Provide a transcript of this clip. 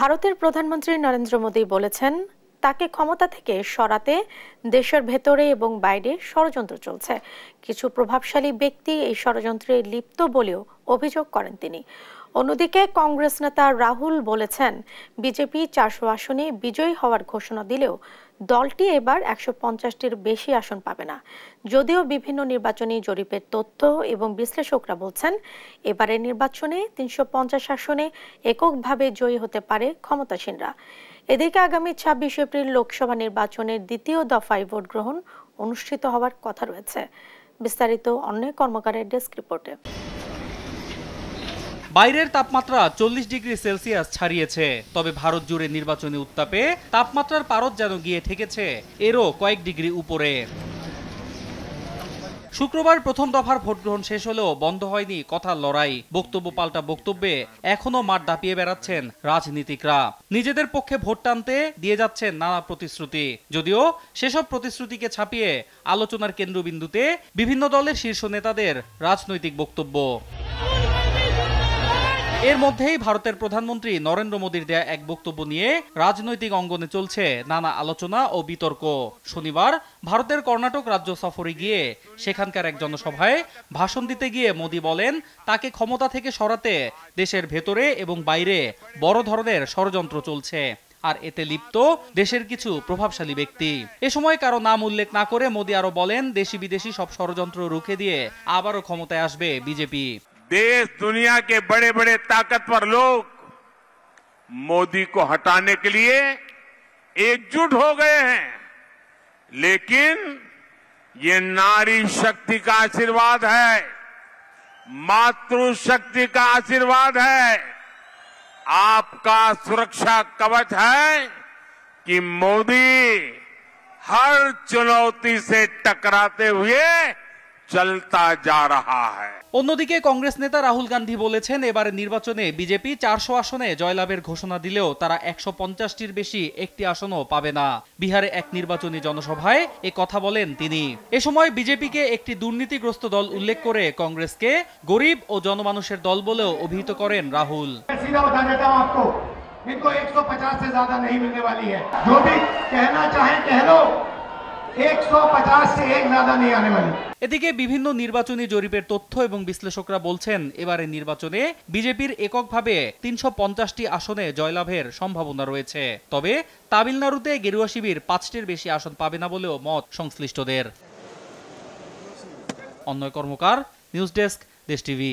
ভারতের প্রধানমন্ত্রী নরেন্দ্র মোদী বলেছেন তাকে ক্ষমতা থেকে সরাতে দেশের ভেতরে এবং বাইরে ষড়যন্ত্র চলছে কিছু প্রভাবশালী ব্যক্তি এই ষড়যন্ত্রে লিপ্ত বলেও অভিযোগ করেন তিনি অন্যদিকে কংগ্রেস নেতা রাহুল বলেছেন বিজেপি চারশো আসনে বিজয়ী হওয়ার ঘোষণা দিলেও দলটি এবার একশো পঞ্চাশটির বেশি আসন পাবে না যদিও বিভিন্ন নির্বাচনী জরিপের তথ্য এবং বিশ্লেষকরা বলছেন এবারের নির্বাচনে তিনশো পঞ্চাশ আসনে এককভাবে জয়ী হতে পারে ক্ষমতাসীনরা এদিকে আগামী ছাব্বিশ এপ্রিল লোকসভা নির্বাচনের দ্বিতীয় দফায় ভোট গ্রহণ অনুষ্ঠিত হওয়ার কথা রয়েছে বিস্তারিত অন্য কর্মকারের ডেস্ক রিপোর্টে বাইরের তাপমাত্রা চল্লিশ ডিগ্রি সেলসিয়াস ছাড়িয়েছে তবে ভারত জুড়ে নির্বাচনী উত্তাপে তাপমাত্রার পারদ যেন গিয়ে ঠেকেছে এরও কয়েক ডিগ্রি উপরে শুক্রবার প্রথম দফার ভোট গ্রহণ শেষ হলেও বন্ধ হয়নি কথা লড়াই বক্তব্য পাল্টা বক্তব্যে এখনো মাঠ দাপিয়ে বেড়াচ্ছেন রাজনীতিকরা নিজেদের পক্ষে ভোট টানতে দিয়ে যাচ্ছেন নানা প্রতিশ্রুতি যদিও সেসব প্রতিশ্রুতিকে ছাপিয়ে আলোচনার কেন্দ্রবিন্দুতে বিভিন্ন দলের শীর্ষ নেতাদের রাজনৈতিক বক্তব্য এর মধ্যেই ভারতের প্রধানমন্ত্রী নরেন্দ্র মোদীর দেয়া এক বক্তব্য নিয়ে রাজনৈতিক অঙ্গনে চলছে নানা আলোচনা ও বিতর্ক শনিবার ভারতের কর্ণাটক রাজ্য সফরে গিয়ে সেখানকার এক জনসভায় ভাষণ দিতে গিয়ে মোদী বলেন তাকে ক্ষমতা থেকে সরাতে দেশের ভেতরে এবং বাইরে বড় ধরনের ষড়যন্ত্র চলছে আর এতে লিপ্ত দেশের কিছু প্রভাবশালী ব্যক্তি এ সময় কারো নাম উল্লেখ না করে মোদী আরো বলেন দেশি বিদেশি সব ষড়যন্ত্র রুখে দিয়ে আবারও ক্ষমতায় আসবে বিজেপি देश दुनिया के बड़े बड़े ताकतवर लोग मोदी को हटाने के लिए एकजुट हो गए हैं लेकिन ये नारी शक्ति का आशीर्वाद है मातृशक्ति का आशीर्वाद है आपका सुरक्षा कवच है कि मोदी हर चुनौती से टकराते हुए চলতা যা রাহা হ্যাঁ অন্যদিকে কংগ্রেস নেতা রাহুল গান্ধী বলেছেন এবারে নির্বাচনে বিজেপি চারশো আসনে জয়লাভের ঘোষণা দিলেও তারা একশো পঞ্চাশটির বেশি একটি আসনও পাবে না বিহারে এক নির্বাচনী জনসভায় এ কথা বলেন তিনি এ সময় বিজেপিকে একটি দুর্নীতিগ্রস্ত দল উল্লেখ করে কংগ্রেসকে গরিব ও জনমানুষের দল বলেও অভিহিত করেন রাহুল এদিকে বিভিন্ন নির্বাচনী জরিপের তথ্য এবং বিশ্লেষকরা বলছেন এবারে নির্বাচনে বিজেপির এককভাবে তিনশো পঞ্চাশটি আসনে জয়লাভের সম্ভাবনা রয়েছে তবে তামিলনাড়ুতে গেরুয়া শিবির পাঁচটির বেশি আসন পাবে না বলেও মত সংশ্লিষ্টদের অন্য কর্মকার নিউজ ডেস্ক দেশ টিভি